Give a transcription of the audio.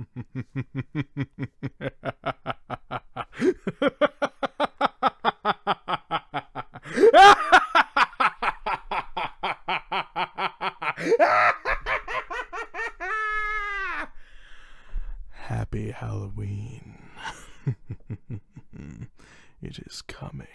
Happy Halloween. it is coming.